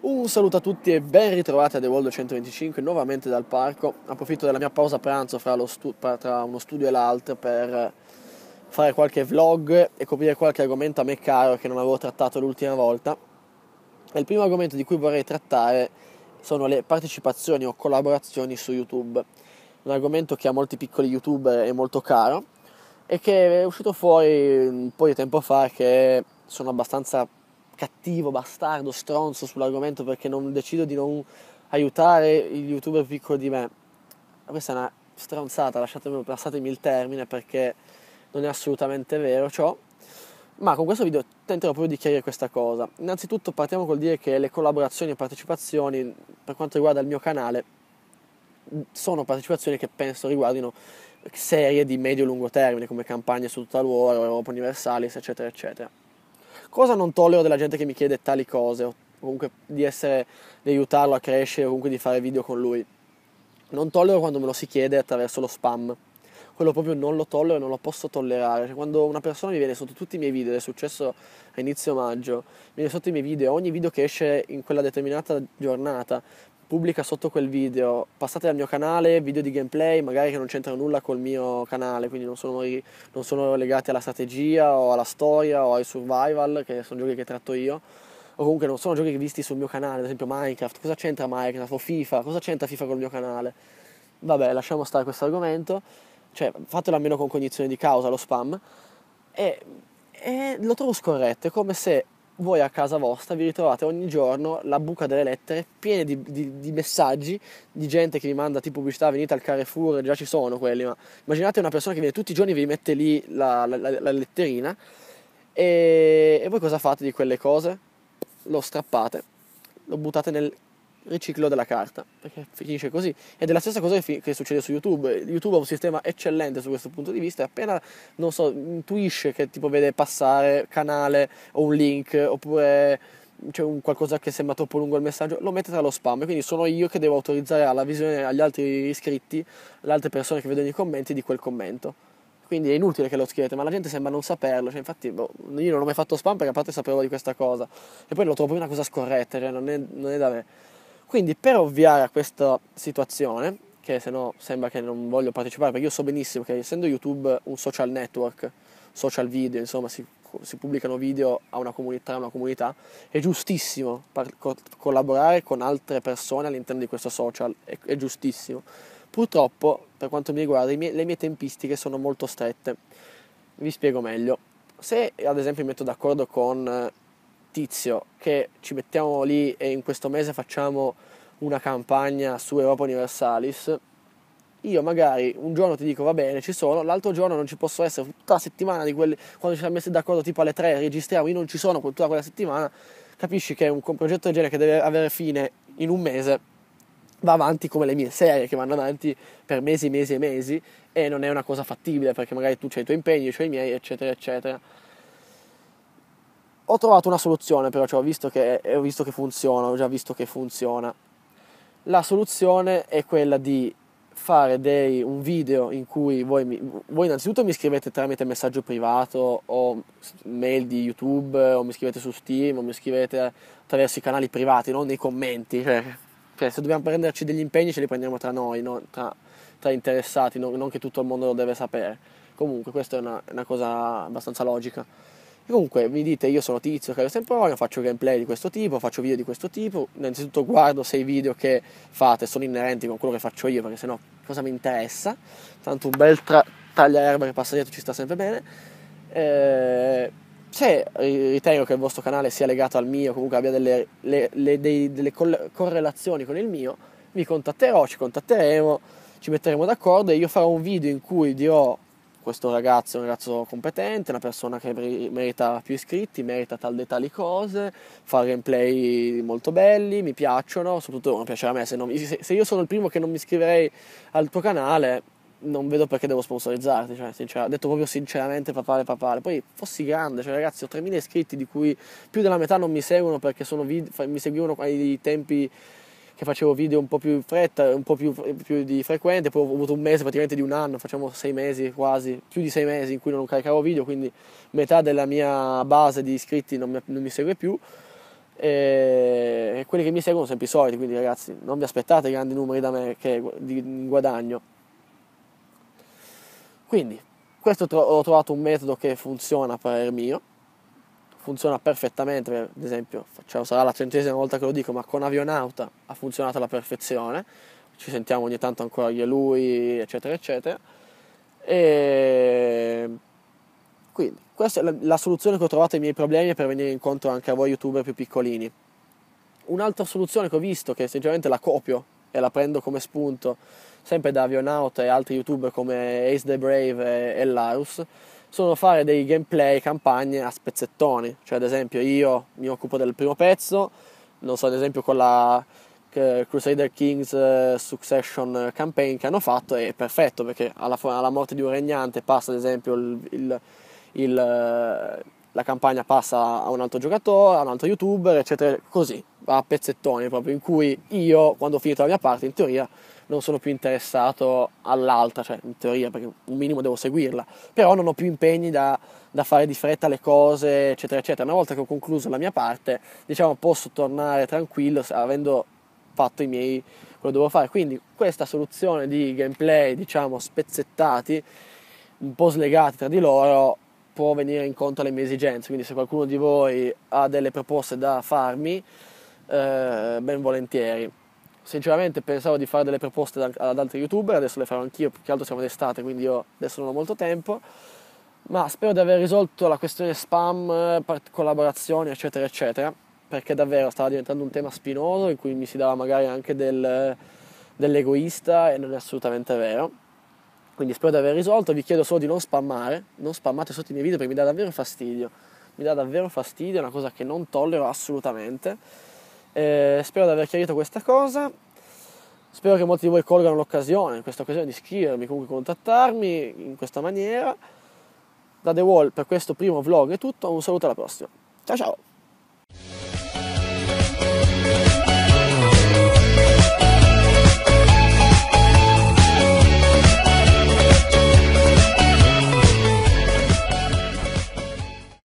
Un saluto a tutti e ben ritrovati a The World 125 nuovamente dal parco. Approfitto della mia pausa pranzo fra, stu- tra uno studio e l'altro per fare qualche vlog e coprire qualche argomento a me caro che non avevo trattato l'ultima volta. il primo argomento di cui vorrei trattare sono le partecipazioni o collaborazioni su YouTube. Un argomento che a molti piccoli youtuber è molto caro e che è uscito fuori un po' di tempo fa che sono abbastanza cattivo, bastardo, stronzo sull'argomento perché non decido di non aiutare il youtuber piccolo di me. Questa è una stronzata, lasciatemi, passatemi il termine perché non è assolutamente vero ciò. Ma con questo video tenterò proprio di chiarire questa cosa. Innanzitutto partiamo col dire che le collaborazioni e partecipazioni per quanto riguarda il mio canale sono partecipazioni che penso riguardino serie di medio-lungo termine come campagne su tutta War, Europa Universalis, eccetera, eccetera Cosa non tollero della gente che mi chiede tali cose, o comunque di, essere, di aiutarlo a crescere, o comunque di fare video con lui? Non tollero quando me lo si chiede attraverso lo spam. Quello proprio non lo tollero e non lo posso tollerare. Cioè, quando una persona mi viene sotto tutti i miei video, ed è successo a inizio maggio, mi viene sotto i miei video, ogni video che esce in quella determinata giornata, pubblica sotto quel video, passate al mio canale video di gameplay, magari che non c'entrano nulla col mio canale, quindi non sono, non sono legati alla strategia o alla storia o ai survival, che sono giochi che tratto io, o comunque non sono giochi visti sul mio canale, ad esempio Minecraft, cosa c'entra Minecraft o FIFA, cosa c'entra FIFA col mio canale? Vabbè, lasciamo stare questo argomento, cioè fatelo almeno con cognizione di causa lo spam, e, e lo trovo scorretto, è come se voi a casa vostra vi ritrovate ogni giorno la buca delle lettere piene di, di, di, messaggi di gente che vi manda tipo pubblicità venite al Carrefour, già ci sono quelli, ma immaginate una persona che viene tutti i giorni e vi mette lì la, la, la, la letterina e, e voi cosa fate di quelle cose? Lo strappate, lo buttate nel riciclo della carta, perché finisce così. Ed è la stessa cosa che, fi- che, succede su YouTube. YouTube ha un sistema eccellente su questo punto di vista e appena, non so, intuisce che tipo vede passare canale o un link oppure c'è un qualcosa che sembra troppo lungo il messaggio, lo mette tra lo spam. E Quindi sono io che devo autorizzare alla visione agli altri iscritti, alle altre persone che vedono i commenti di quel commento quindi è inutile che lo scrivete, ma la gente sembra non saperlo, cioè, infatti boh, io non ho mai fatto spam perché a parte sapevo di questa cosa e poi lo trovo una cosa scorretta, cioè, non, è, non è da me. Quindi per ovviare a questa situazione, che se no sembra che non voglio partecipare, perché io so benissimo che essendo YouTube un social network, social video, insomma si, si pubblicano video a una comunità, a una comunità è giustissimo par- co- collaborare con altre persone all'interno di questo social, è, è giustissimo. Purtroppo, per quanto mi riguarda, mie- le mie tempistiche sono molto strette. Vi spiego meglio. Se ad esempio mi metto d'accordo con fittizio che ci mettiamo lì e in questo mese facciamo una campagna su Europa Universalis, io magari un giorno ti dico va bene, ci sono, l'altro giorno non ci posso essere, tutta la settimana di quelli, quando ci siamo messi d'accordo tipo alle tre registriamo, io non ci sono tutta quella settimana, capisci che un, un progetto del genere che deve avere fine in un mese va avanti come le mie serie che vanno avanti per mesi, mesi e mesi e non è una cosa fattibile perché magari tu hai i tuoi impegni, io ho i miei, eccetera, eccetera ho trovato una soluzione, però cioè, ho, visto che, eh, ho visto che funziona, ho già visto che funziona. La soluzione è quella di fare dei, un video in cui voi, mi, voi, innanzitutto mi scrivete tramite messaggio privato o mail di YouTube o mi scrivete su Steam o mi scrivete attraverso i canali privati, non nei commenti. Cioè, cioè se dobbiamo prenderci degli impegni ce li prendiamo tra noi, no? tra, tra, interessati, no? non che tutto il mondo lo deve sapere. Comunque questa è una, una cosa abbastanza logica. E comunque mi dite io sono Tizio, Carlo Sempronio, faccio gameplay di questo tipo, faccio video di questo tipo, innanzitutto guardo se i video che fate sono inerenti con quello che faccio io, perché sennò cosa mi interessa? Tanto un bel tra- tagliaerba che passa dietro ci sta sempre bene. Eh, se ritengo che il vostro canale sia legato al mio, comunque abbia delle, le, le, dei, delle col- correlazioni con il mio, vi contatterò, ci contatteremo, ci metteremo d'accordo e io farò un video in cui dirò questo ragazzo è un ragazzo competente, una persona che merita più iscritti, merita tal e tali cose, fa gameplay molto belli, mi piacciono, soprattutto devono piacerà a me, se, non, se, io sono il primo che non mi iscriverei al tuo canale non vedo perché devo sponsorizzarti, cioè, sincer- detto proprio sinceramente papale papale, poi fossi grande, cioè ragazzi ho 3.000 iscritti di cui più della metà non mi seguono perché vi- mi seguivano ai tempi che facevo video un po' più in fretta, un po' più, più, di frequente, poi ho avuto un mese praticamente di un anno, facciamo sei mesi quasi, più di sei mesi in cui non caricavo video, quindi metà della mia base di iscritti non mi, non mi segue più e quelli che mi seguono sono sempre i soliti, quindi ragazzi non vi aspettate grandi numeri da me che di guadagno. Quindi questo ho trovato un metodo che funziona a parer mio funziona perfettamente, ad esempio cioè, sarà la centesima volta che lo dico, ma con Avionauta ha funzionato alla perfezione, ci sentiamo ogni tanto ancora io e lui, eccetera, eccetera. E quindi questa è la, la soluzione che ho trovato ai miei problemi per venire incontro anche a voi youtuber più piccolini. Un'altra soluzione che ho visto, che sinceramente la copio e la prendo come spunto sempre da Avionauta e altri youtuber come Ace the Brave e, e Larus, sono fare dei gameplay, campagne a spezzettoni, cioè ad esempio io mi occupo del primo pezzo, non so ad esempio con la eh, Crusader Kings eh, Succession Campaign che hanno fatto è perfetto perché alla, alla morte di un regnante passa ad esempio il, il, il eh, la campagna passa a un altro giocatore, a un altro youtuber, eccetera, così, a pezzettoni proprio, in cui io, quando ho finito la mia parte, in teoria non sono più interessato all'altra, cioè in teoria, perché un minimo devo seguirla, però non ho più impegni da, da fare di fretta le cose, eccetera, eccetera. Una volta che ho concluso la mia parte, diciamo, posso tornare tranquillo, avendo fatto i miei, quello che devo fare. Quindi questa soluzione di gameplay, diciamo, spezzettati, un po' slegati tra di loro, può venire incontro alle mie esigenze, quindi se qualcuno di voi ha delle proposte da farmi, eh, ben volentieri. Sinceramente pensavo di fare delle proposte ad altri youtuber, adesso le farò anch'io, più che altro siamo d'estate, quindi io adesso non ho molto tempo, ma spero di aver risolto la questione spam, collaborazioni, eccetera, eccetera, perché davvero stava diventando un tema spinoso in cui mi si dava magari anche del, dell'egoista e non è assolutamente vero. Quindi spero di aver risolto, vi chiedo solo di non spammare, non spammate sotto i miei video perché mi dà davvero fastidio. Mi dà davvero fastidio, è una cosa che non tollero assolutamente. Eh, spero di aver chiarito questa cosa. Spero che molti di voi colgano l'occasione, in questa occasione di scrivermi, comunque contattarmi in questa maniera. Da The Wall per questo primo vlog è tutto, un saluto alla prossima. Ciao ciao!